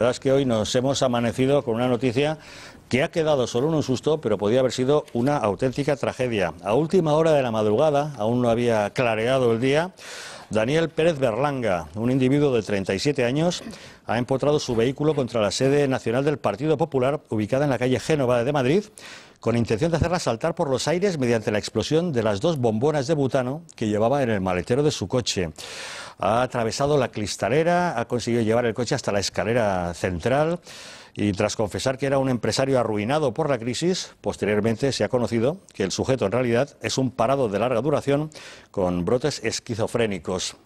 La verdad es que hoy nos hemos amanecido con una noticia que ha quedado solo un susto, pero podía haber sido una auténtica tragedia. A última hora de la madrugada, aún no había clareado el día, Daniel Pérez Berlanga, un individuo de 37 años, ha empotrado su vehículo contra la sede nacional del Partido Popular, ubicada en la calle Génova de Madrid, con intención de hacerla saltar por los aires mediante la explosión de las dos bombonas de butano que llevaba en el maletero de su coche. Ha atravesado la cristalera, ha conseguido llevar el coche hasta la escalera central y tras confesar que era un empresario arruinado por la crisis, posteriormente se ha conocido que el sujeto en realidad es un parado de larga duración con brotes esquizofrénicos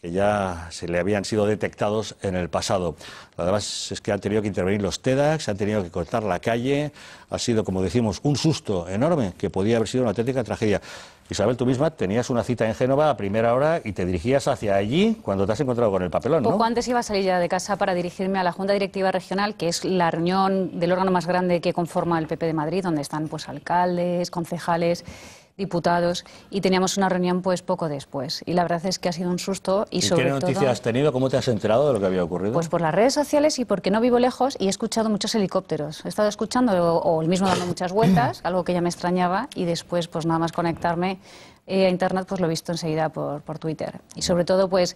que ya se le habían sido detectados en el pasado. Además es que han tenido que intervenir los TEDAX, han tenido que cortar la calle, ha sido, como decimos, un susto enorme que podía haber sido una auténtica tragedia. Isabel, tú misma tenías una cita en Génova a primera hora y te dirigías hacia allí cuando te has encontrado con el papelón, ¿no? Poco antes iba a salir ya de casa para dirigirme a la Junta Directiva Regional, que es la reunión del órgano más grande que conforma el PP de Madrid, donde están pues alcaldes, concejales diputados y teníamos una reunión pues poco después. Y la verdad es que ha sido un susto y, ¿Qué noticias has tenido? ¿Cómo te has enterado de lo que había ocurrido? Pues por las redes sociales y porque no vivo lejos y he escuchado muchos helicópteros. He estado escuchando o, el mismo dando muchas vueltas, algo que ya me extrañaba y después pues nada más conectarme eh, a internet pues lo he visto enseguida por, por, Twitter. Y sobre todo pues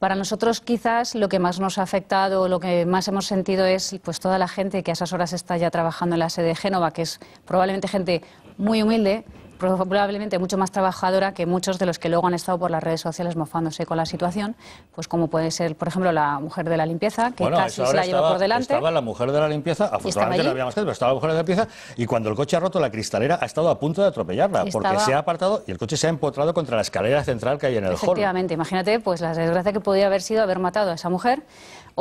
para nosotros quizás lo que más nos ha afectado, lo que más hemos sentido es pues toda la gente que a esas horas está ya trabajando en la sede de Génova, que es probablemente gente muy humilde, probablemente mucho más trabajadora que muchos de los que luego han estado por las redes sociales mofándose con la situación, pues como puede ser, por ejemplo, la mujer de la limpieza, que casi se la lleva por delante. Estaba la mujer de la limpieza, afortunadamente la habíamos más pero estaba la mujer de la limpieza, y cuando el coche ha roto, la cristalera ha estado a punto de atropellarla, porque se ha apartado y el coche se ha empotrado contra la escalera central que hay en el hall. Efectivamente, imagínate pues la desgracia que podía haber sido haber matado a esa mujer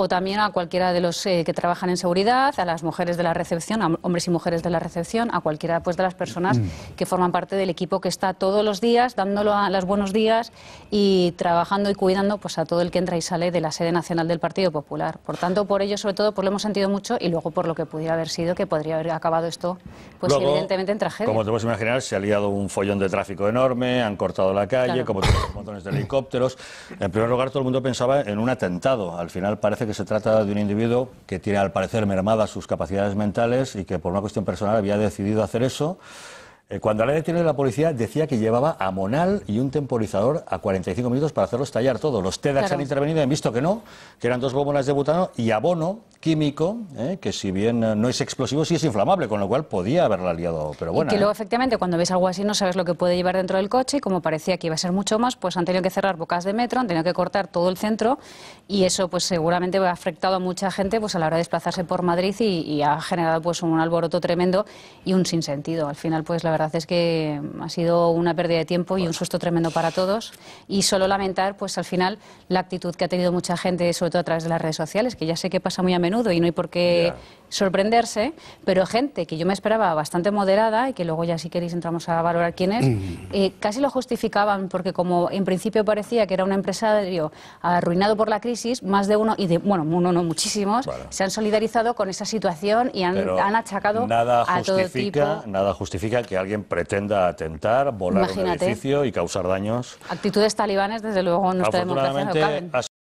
o también a cualquiera de los eh, que trabajan en seguridad, a las mujeres de la recepción, a hombres y mujeres de la recepción, a cualquiera pues, de las personas mm. que forman parte del equipo que está todos los días dándolo a los buenos días y trabajando y cuidando pues, a todo el que entra y sale de la sede nacional del Partido Popular. Por tanto, por ello, sobre todo, pues lo hemos sentido mucho y luego por lo que pudiera haber sido, que podría haber acabado esto, pues evidentemente en tragedia. Como te puedes imaginar, se ha liado un follón de tráfico enorme, han cortado la calle, ...como como montones de helicópteros. En primer lugar, todo el mundo pensaba en un atentado. Al final parece que que se trata de un individuo que tiene al parecer mermadas sus capacidades mentales y que por una cuestión personal había decidido hacer eso eh, cuando la detiene la policía decía que llevaba amonal y un temporizador a 45 minutos para hacerlo estallar todo. Los TEDx han intervenido y han visto que no, que eran dos gómonas de butano y abono químico, eh, que si bien eh, no es explosivo, sí es inflamable, con lo cual podía haberla liado, pero bueno. Y luego, efectivamente, cuando ves algo así no sabes lo que puede llevar dentro del coche y como parecía que iba a ser mucho más, pues han tenido que cerrar bocas de metro, han tenido que cortar todo el centro y eso pues seguramente ha afectado a mucha gente pues a la hora de desplazarse por Madrid y, ha generado pues un alboroto tremendo y un sinsentido. Al final, pues la verdad verdad es que ha sido una pérdida de tiempo y un susto tremendo para todos. Y solo lamentar, pues al final, la actitud que ha tenido mucha gente, sobre todo a través de las redes sociales, que ya sé que pasa muy a menudo y no hay por qué sorprenderse, pero gente que yo me esperaba bastante moderada y que luego ya si queréis entramos a valorar quién es, mm. eh, casi lo justificaban porque como en principio parecía que era un empresario arruinado por la crisis, más de uno, y de, bueno, uno no, muchísimos, se han solidarizado con esa situación y han, achacado nada a todo tipo. Nada justifica que alguien pretenda atentar, volar un edificio y causar daños. Actitudes talibanes, desde luego, no nuestra democracia no